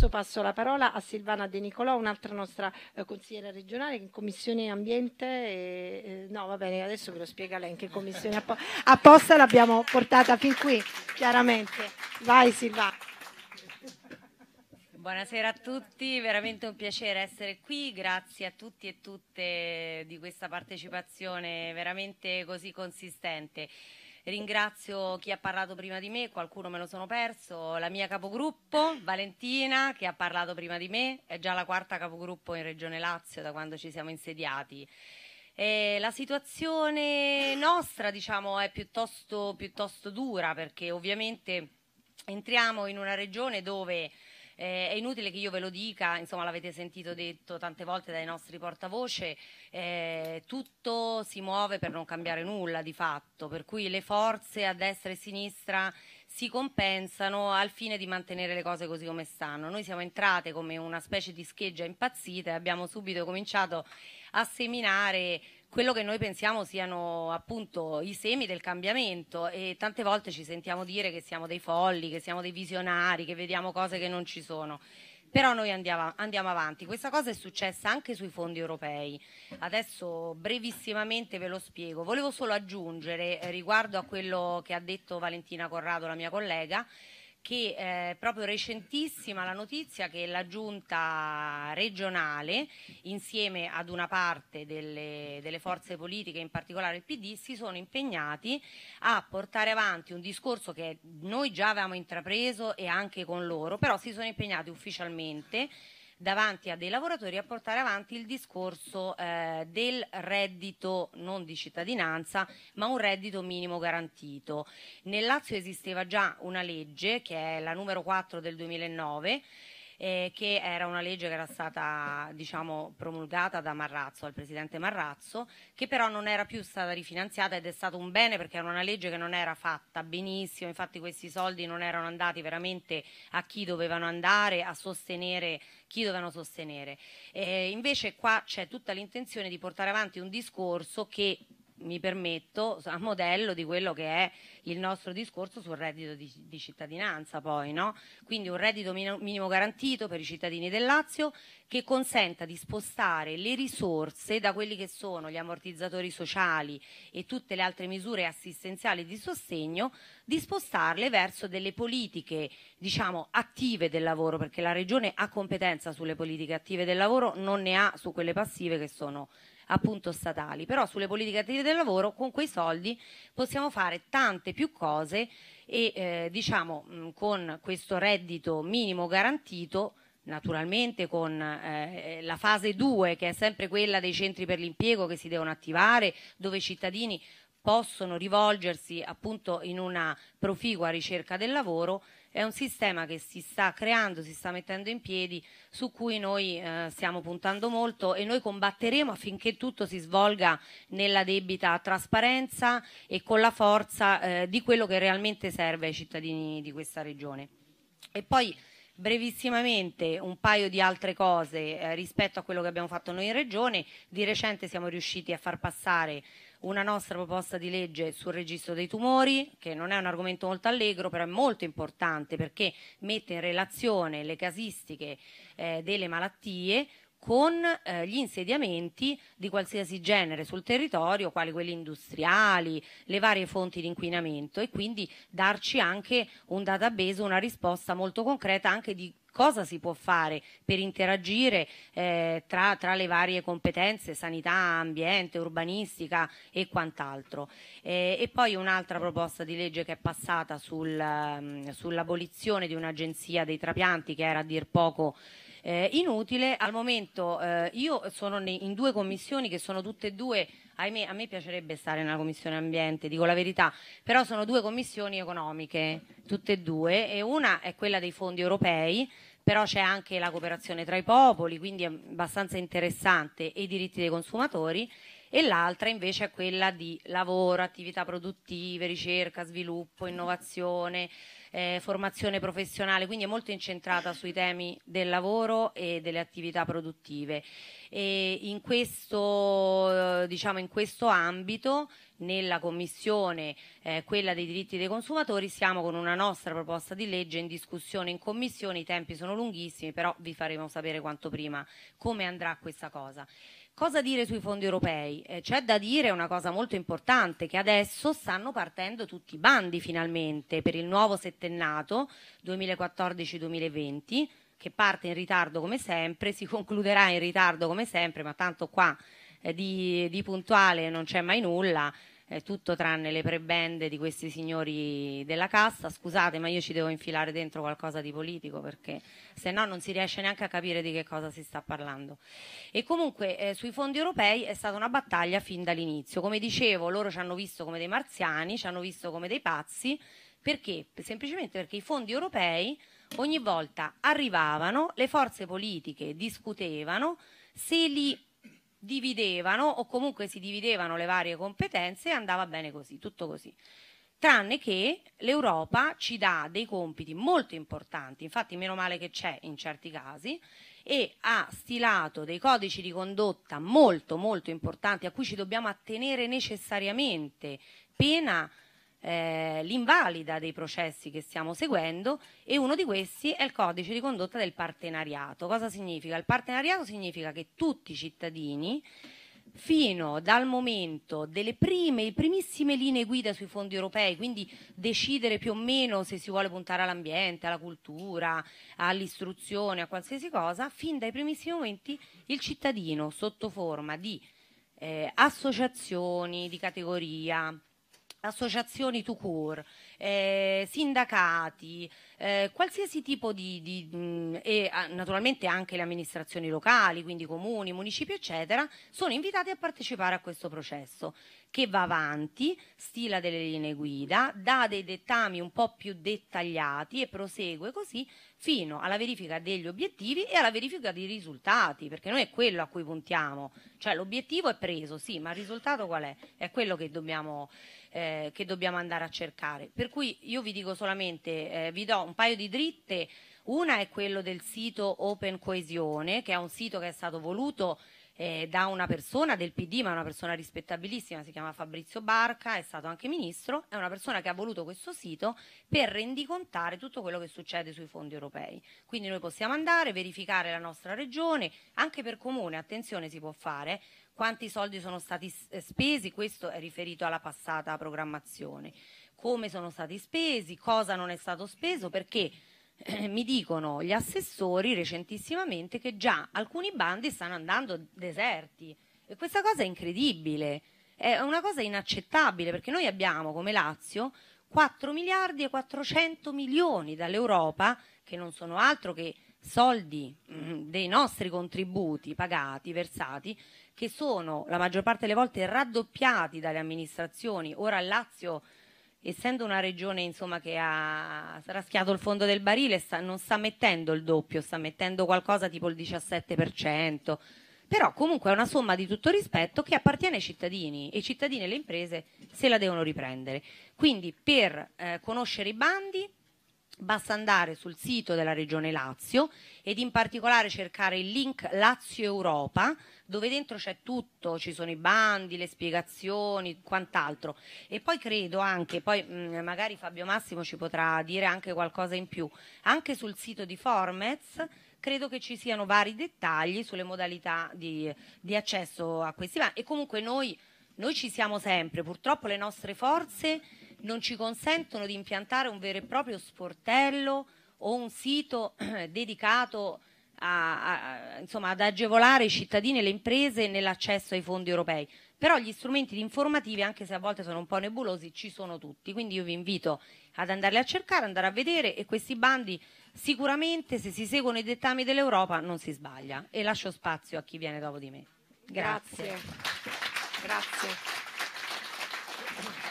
adesso passo la parola a Silvana De Nicolò, un'altra nostra eh, consigliera regionale in Commissione Ambiente, e, eh, no va bene, adesso ve lo spiega lei, in che Commissione app apposta l'abbiamo portata fin qui, chiaramente. Vai Silvana. Buonasera a tutti, veramente un piacere essere qui, grazie a tutti e tutte di questa partecipazione veramente così consistente. Ringrazio chi ha parlato prima di me, qualcuno me lo sono perso, la mia capogruppo Valentina che ha parlato prima di me, è già la quarta capogruppo in Regione Lazio da quando ci siamo insediati. Eh, la situazione nostra diciamo, è piuttosto, piuttosto dura perché ovviamente entriamo in una regione dove eh, è inutile che io ve lo dica, insomma l'avete sentito detto tante volte dai nostri portavoce, eh, tutto si muove per non cambiare nulla di fatto, per cui le forze a destra e a sinistra si compensano al fine di mantenere le cose così come stanno. Noi siamo entrate come una specie di scheggia impazzita e abbiamo subito cominciato a seminare quello che noi pensiamo siano appunto i semi del cambiamento e tante volte ci sentiamo dire che siamo dei folli, che siamo dei visionari, che vediamo cose che non ci sono. Però noi andiamo, andiamo avanti. Questa cosa è successa anche sui fondi europei. Adesso brevissimamente ve lo spiego. Volevo solo aggiungere eh, riguardo a quello che ha detto Valentina Corrado, la mia collega, che è eh, proprio recentissima la notizia che la giunta regionale insieme ad una parte delle, delle, forze politiche, in particolare il PD, si sono impegnati a portare avanti un discorso che noi già avevamo intrapreso e anche con loro, però si sono impegnati ufficialmente davanti a dei lavoratori a portare avanti il discorso eh, del reddito non di cittadinanza ma un reddito minimo garantito. Nel Lazio esisteva già una legge che è la numero 4 del 2009 eh, che era una legge che era stata diciamo, promulgata da Marrazzo, dal presidente Marrazzo, che però non era più stata rifinanziata ed è stato un bene perché era una legge che non era fatta benissimo, infatti questi soldi non erano andati veramente a chi dovevano andare, a sostenere chi dovevano sostenere. Eh, invece qua c'è tutta l'intenzione di portare avanti un discorso che mi permetto, a modello di quello che è il nostro discorso sul reddito di, di cittadinanza poi, no? Quindi un reddito minimo garantito per i cittadini del Lazio che consenta di spostare le risorse da quelli che sono gli ammortizzatori sociali e tutte le altre misure assistenziali di sostegno, di spostarle verso delle politiche, diciamo, attive del lavoro, perché la regione ha competenza sulle politiche attive del lavoro, non ne ha su quelle passive che sono appunto statali. Però sulle politiche attive del lavoro con quei soldi possiamo fare tante più cose e eh, diciamo mh, con questo reddito minimo garantito naturalmente con eh, la fase 2 che è sempre quella dei centri per l'impiego che si devono attivare dove i cittadini possono rivolgersi appunto in una proficua ricerca del lavoro è un sistema che si sta creando, si sta mettendo in piedi, su cui noi eh, stiamo puntando molto e noi combatteremo affinché tutto si svolga nella debita trasparenza e con la forza eh, di quello che realmente serve ai cittadini di questa regione. E poi Brevissimamente un paio di altre cose eh, rispetto a quello che abbiamo fatto noi in Regione. Di recente siamo riusciti a far passare una nostra proposta di legge sul registro dei tumori, che non è un argomento molto allegro, però è molto importante perché mette in relazione le casistiche eh, delle malattie con eh, gli insediamenti di qualsiasi genere sul territorio, quali quelli industriali, le varie fonti di inquinamento e quindi darci anche un database, una risposta molto concreta anche di cosa si può fare per interagire eh, tra, tra, le varie competenze sanità, ambiente, urbanistica e quant'altro. Eh, e poi un'altra proposta di legge che è passata sul, um, sull'abolizione di un'agenzia dei trapianti che era a dir poco eh, inutile. Al momento eh, io sono in due commissioni che sono tutte e due, ahimè a me piacerebbe stare nella commissione ambiente, dico la verità, però sono due commissioni economiche, tutte e due, e una è quella dei fondi europei, però c'è anche la cooperazione tra i popoli, quindi è abbastanza interessante, e i diritti dei consumatori e l'altra invece è quella di lavoro, attività produttive, ricerca, sviluppo, innovazione, eh, formazione professionale, quindi è molto incentrata sui temi del lavoro e delle attività produttive. E in, questo, eh, diciamo, in questo ambito nella commissione, eh, quella dei diritti dei consumatori, siamo con una nostra proposta di legge in discussione in commissione, i tempi sono lunghissimi, però vi faremo sapere quanto prima come andrà questa cosa. Cosa dire sui fondi europei? Eh, c'è da dire una cosa molto importante, che adesso stanno partendo tutti i bandi finalmente per il nuovo settennato 2014-2020, che parte in ritardo come sempre, si concluderà in ritardo come sempre, ma tanto qua eh, di, di puntuale non c'è mai nulla, eh, tutto tranne le prebende di questi signori della cassa. Scusate, ma io ci devo infilare dentro qualcosa di politico perché se no non si riesce neanche a capire di che cosa si sta parlando. E comunque eh, sui fondi europei è stata una battaglia fin dall'inizio. Come dicevo, loro ci hanno visto come dei marziani, ci hanno visto come dei pazzi. Perché? Semplicemente perché i fondi europei ogni volta arrivavano, le forze politiche discutevano, se li dividevano o comunque si dividevano le varie competenze e andava bene così, tutto così. Tranne che l'Europa ci dà dei compiti molto importanti, infatti meno male che c'è in certi casi, e ha stilato dei codici di condotta molto molto importanti a cui ci dobbiamo attenere necessariamente, pena eh, l'invalida dei processi che stiamo seguendo e uno di questi è il codice di condotta del partenariato. Cosa significa? Il partenariato significa che tutti i cittadini fino dal momento delle prime, primissime linee guida sui fondi europei, quindi decidere più o meno se si vuole puntare all'ambiente, alla cultura, all'istruzione, a qualsiasi cosa, fin dai primissimi momenti il cittadino sotto forma di eh, associazioni di categoria, associazioni to cure, eh, sindacati, eh, qualsiasi tipo di, di mh, mm, e ah, naturalmente anche le amministrazioni locali, quindi comuni, municipi, eccetera, sono invitati a partecipare a questo processo che va avanti, stila delle linee guida, dà dei dettami un po' più dettagliati e prosegue così fino alla verifica degli obiettivi e alla verifica dei risultati, perché noi è quello a cui puntiamo, cioè l'obiettivo è preso, sì, ma il risultato qual è? È quello che dobbiamo, eh, che dobbiamo andare a cercare. Per cui io vi dico solamente, eh, vi do un paio di dritte. Una è quello del sito Open Coesione, che è un sito che è stato voluto eh, da una persona del PD, ma una persona rispettabilissima, si chiama Fabrizio Barca, è stato anche ministro, è una persona che ha voluto questo sito per rendicontare tutto quello che succede sui fondi europei. Quindi noi possiamo andare, verificare la nostra regione, anche per comune, attenzione si può fare, quanti soldi sono stati spesi, questo è riferito alla passata programmazione come sono stati spesi, cosa non è stato speso, perché eh, mi dicono gli assessori recentissimamente che già alcuni bandi stanno andando deserti e questa cosa è incredibile, è una cosa inaccettabile perché noi abbiamo come Lazio 4 miliardi e 400 milioni dall'Europa che non sono altro che soldi mm, dei nostri contributi pagati, versati, che sono la maggior parte delle volte raddoppiati dalle amministrazioni. Ora a Lazio essendo una regione insomma, che ha raschiato il fondo del barile, sta, non sta mettendo il doppio, sta mettendo qualcosa tipo il 17%, però comunque è una somma di tutto rispetto che appartiene ai cittadini e i cittadini e le imprese se la devono riprendere. Quindi per eh, conoscere i bandi Basta andare sul sito della Regione Lazio ed in particolare cercare il link Lazio Europa, dove dentro c'è tutto, ci sono i bandi, le spiegazioni, quant'altro. E poi credo anche, poi mh, mm, magari Fabio Massimo ci potrà dire anche qualcosa in più, anche sul sito di Formez credo che ci siano vari dettagli sulle modalità di, di accesso a questi bandi. E comunque noi, noi ci siamo sempre, purtroppo le nostre forze non ci consentono di impiantare un vero e proprio sportello o un sito eh, dedicato a, a, insomma, ad agevolare i cittadini e le imprese nell'accesso ai fondi europei. Però gli strumenti informativi, anche se a volte sono un po' nebulosi, ci sono tutti. Quindi io vi invito ad andarli a cercare, andare a vedere e questi bandi sicuramente se si seguono i dettami dell'Europa non si sbaglia. E lascio spazio a chi viene dopo di me. Grazie. Grazie. Grazie.